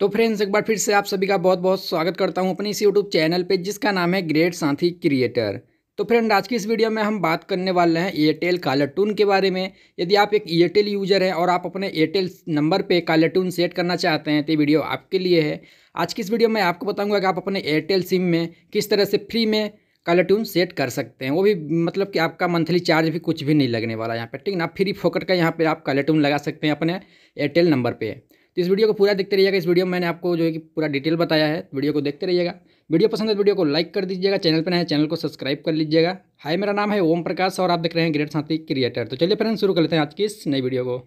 तो फ्रेंड्स एक बार फिर से आप सभी का बहुत बहुत स्वागत करता हूं अपने इस यूट्यूब चैनल पे जिसका नाम है ग्रेट साथी क्रिएटर तो फ्रेंड आज की इस वीडियो में हम बात करने वाले हैं एयरटेल कालाटून के बारे में यदि आप एक एयरटेल यूज़र हैं और आप अपने एयरटेल नंबर पे कालाटून सेट करना चाहते हैं तो ये वीडियो आपके लिए है आज की इस वीडियो में आपको बताऊँगा कि आप अपने एयरटेल सिम में किस तरह से फ्री में कालाटून सेट कर सकते हैं वो भी मतलब कि आपका मंथली चार्ज भी कुछ भी नहीं लगने वाला यहाँ पर ठीक ना फ्री फोकट का यहाँ पर आप कालाटून लगा सकते हैं अपने एयरटेल नंबर पर तो इस वीडियो को पूरा देखते रहिएगा इस वीडियो में मैंने आपको जो है कि पूरा डिटेल बताया है वीडियो को देखते रहिएगा वीडियो पसंद है तो वीडियो को लाइक कर दीजिएगा चैनल पर नए चैनल को सब्सक्राइब कर लीजिएगा हाय मेरा नाम है ओम प्रकाश और आप देख रहे हैं ग्रेट साथी क्रिएटर तो चलिए फ्रेंड्स शुरू कर लेते हैं आज की इस नई वीडियो को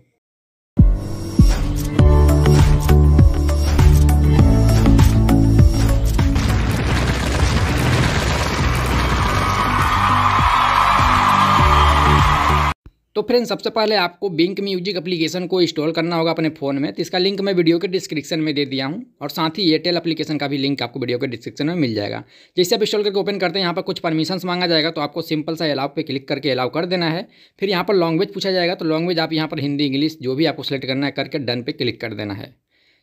तो फ्रेंड सबसे पहले आपको बिंक म्यूजिक एप्लीकेशन को इंस्टॉल करना होगा अपने फ़ोन में तो इसका लिंक मैं वीडियो के डिस्क्रिप्शन में दे दिया हूँ और साथ ही एयरटेल एप्लीकेशन का भी लिंक आपको वीडियो के डिस्क्रिप्शन में मिल जाएगा जैसे आप इंस्टॉल करके ओपन करते हैं यहाँ पर कुछ परमिशन मांगा जाएगा तो आपको सिंपल सा अलाउ पर क्लिक करके अलाउ कर देना है फिर यहाँ पर लैंग्वेज पूछा जाएगा तो लैंग्वेज आप यहाँ पर हिंदी इंग्लिश जो भी आपको सेलेक्ट करना है करके डन पे क्लिक कर देना है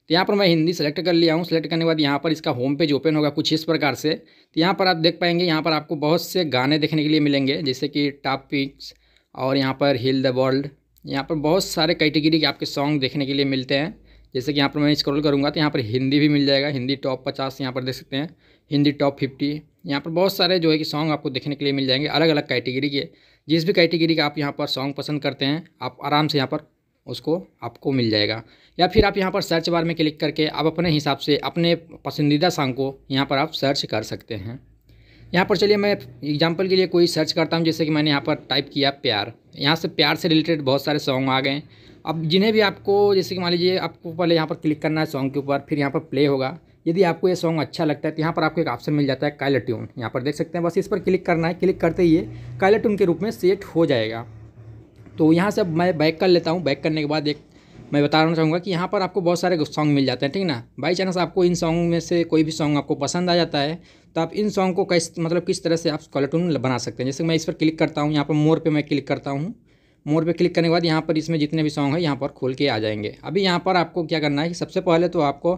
तो यहाँ पर मैं हिंदी सेलेक्ट कर लिया हूँ सेलेक्ट करने के बाद यहाँ पर इसका होम पेज ओपन होगा कुछ इस प्रकार से तो यहाँ पर आप देख पाएंगे यहाँ पर आपको बहुत से गाने देखने के लिए मिलेंगे जैसे कि टॉपिक्स और यहाँ पर हिल द वर्ल्ड यहाँ पर बहुत सारे कैटेगरी के आपके सॉन्ग देखने के लिए मिलते हैं जैसे कि यहाँ पर मैं स्क्रॉल करूँगा तो यहाँ पर हिंदी भी मिल जाएगा हिंदी टॉप पचास यहाँ पर देख सकते हैं हिंदी टॉप फिफ्टी यहाँ पर बहुत सारे जो है कि सॉन्ग आपको देखने के लिए मिल जाएंगे अलग अलग कैटेगरी के जिस भी कैटेगरी का आप यहाँ पर सॉन्ग पसंद करते हैं आप आराम से यहाँ पर उसको आपको मिल जाएगा या फिर आप यहाँ पर सर्च बार में क्लिक करके आप अपने हिसाब से अपने पसंदीदा सॉन्ग को यहाँ पर आप सर्च कर सकते हैं यहाँ पर चलिए मैं एग्जाम्पल के लिए कोई सर्च करता हूँ जैसे कि मैंने यहाँ पर टाइप किया प्यार यहाँ से प्यार से रिलेटेड बहुत सारे सॉन्ग आ गए अब जिन्हें भी आपको जैसे कि मान लीजिए आपको पहले यहाँ पर क्लिक करना है सॉन्ग के ऊपर फिर यहाँ पर प्ले होगा यदि आपको ये सॉन्ग अच्छा लगता है तो यहाँ पर आपको एक ऑप्शन मिल जाता है काइला ट्यून यहाँ पर देख सकते हैं बस इस पर क्लिक करना है क्लिक करते ही काइला ट्यून के रूप में सेट हो जाएगा तो यहाँ से मैं बैक कर लेता हूँ बैक करने के बाद एक मैं बताना चाहूँगा कि यहाँ पर आपको बहुत सारे सॉन्ग मिल जाते हैं ठीक ना बाई चांस आपको इन सॉन्ग में से कोई भी सॉन्ग आपको पसंद आ जाता है तो आप इन सॉन्ग को कैस मतलब किस तरह से आप कॉलेटून बना सकते हैं जैसे मैं इस पर क्लिक करता हूँ यहाँ पर मोर पर मैं क्लिक करता हूँ मोर पे क्लिक करने के बाद यहाँ पर इसमें जितने भी सॉन्ग है यहाँ पर खोल के आ जाएंगे अभी यहाँ पर आपको क्या करना है कि सबसे पहले तो आपको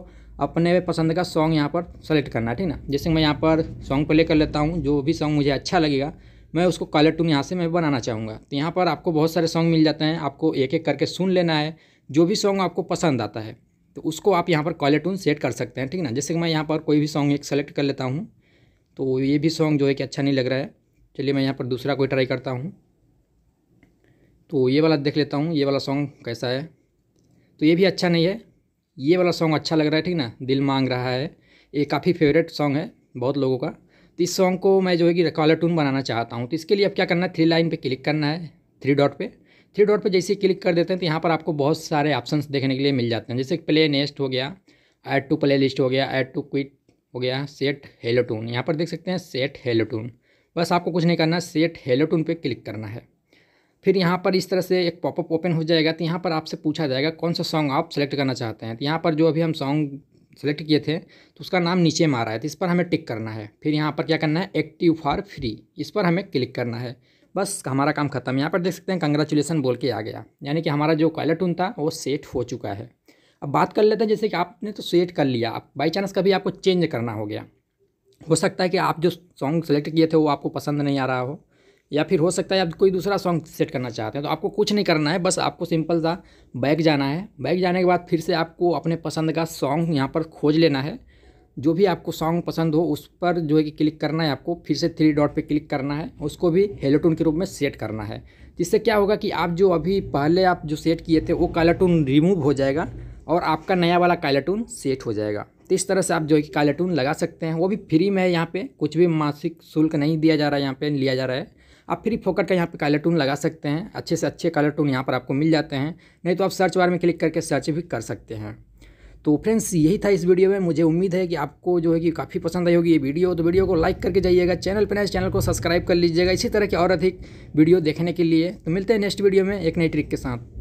अपने पसंद का सॉन्ग यहाँ पर सेलेक्ट करना है ठीक ना जैसे मैं यहाँ पर सॉन्ग प्ले कर लेता हूँ जो भी सॉन्ग मुझे अच्छा लगेगा मैं उसको कॉलेटून यहाँ से मैं बनाना चाहूँगा तो यहाँ पर आपको बहुत सारे सॉन्ग मिल जाते हैं आपको एक एक करके सुन लेना है जो भी सॉन्ग आपको पसंद आता है तो उसको आप यहाँ पर कॉलर सेट कर सकते हैं ठीक ना जैसे कि मैं यहाँ पर कोई भी सॉन्ग एक सेलेक्ट कर लेता हूँ तो ये भी सॉन्ग जो है कि अच्छा नहीं लग रहा है चलिए मैं यहाँ पर दूसरा कोई ट्राई करता हूँ तो ये वाला देख लेता हूँ ये वाला सॉन्ग कैसा है तो ये भी अच्छा नहीं है ये वाला सॉन्ग अच्छा लग रहा है ठीक ना दिल मांग रहा है ये काफ़ी फेवरेट सॉन्ग है बहुत लोगों का तो इस सॉन्ग को मैं जो है कि कॉलर बनाना चाहता हूँ तो इसके लिए अब क्या करना है थ्री लाइन पे क्लिक करना है थ्री डॉट पे थ्री डॉट पर जैसे क्लिक कर देते हैं तो यहाँ पर आपको बहुत सारे ऑप्शन देखने के लिए मिल जाते हैं जैसे प्ले नेस्ट हो गया ऐड टू प्ले लिस्ट हो गया ऐड टू क्विट हो गया सेट हेलोटून यहाँ पर देख सकते हैं सेट हेलोटून बस आपको कुछ नहीं करना सेट हेलोटून पर क्लिक करना है फिर यहाँ पर इस तरह से एक पॉपअप ओपन हो जाएगा तो यहाँ पर आपसे पूछा जाएगा कौन सा सॉन्ग आप सेलेक्ट करना चाहते हैं तो यहाँ पर जो अभी हम सॉन्ग सेलेक्ट किए थे तो उसका नाम नीचे में आ रहा है तो इस पर हमें टिक करना है फिर यहाँ पर क्या करना है एक्टिव फॉर फ्री इस पर हमें क्लिक करना है बस हमारा काम खत्म यहाँ पर देख सकते हैं कंग्रेचुलेसन बोल के आ गया यानी कि हमारा जो कॉलेट उन था वो सेट हो चुका है अब बात कर लेते हैं जैसे कि आपने तो सेट कर लिया आप बाई चांस कभी आपको चेंज करना हो गया हो सकता है कि आप जो सॉन्ग सेलेक्ट किए थे वो आपको पसंद नहीं आ रहा हो या फिर हो सकता है आप कोई दूसरा सॉन्ग सेट करना चाहते हैं तो आपको कुछ नहीं करना है बस आपको सिंपल सा बैक जाना है बैक जाने के बाद फिर से आपको अपने पसंद का सॉन्ग यहाँ पर खोज लेना है जो भी आपको सॉन्ग पसंद हो उस पर जो है कि क्लिक करना है आपको फिर से थ्री डॉट पे क्लिक करना है उसको भी हेलोटून के रूप में सेट करना है जिससे क्या होगा कि आप जो अभी पहले आप जो सेट किए थे वो कालाटून रिमूव हो जाएगा और आपका नया वाला कालाटून सेट हो जाएगा तो इस तरह से आप जो है कि कालाटून लगा सकते हैं वो भी फ्री में है यहाँ पर कुछ भी मासिक शुल्क नहीं दिया जा रहा है यहाँ पर लिया जा रहा है आप फ्री फोकट का यहाँ पे काला टून लगा सकते हैं अच्छे से अच्छे काला टून यहाँ पर आपको मिल जाते हैं नहीं तो आप सर्च बार में क्लिक करके सर्च भी कर सकते हैं तो फ्रेंड्स यही था इस वीडियो में मुझे उम्मीद है कि आपको जो है कि काफ़ी पसंद आई होगी ये वीडियो तो वीडियो को लाइक करके जाइएगा चैनल पर नए चैनल को सब्सक्राइब कर लीजिएगा इसी तरह की और अधिक वीडियो देखने के लिए तो मिलते हैं नेक्स्ट वीडियो में एक नई ट्रिक के साथ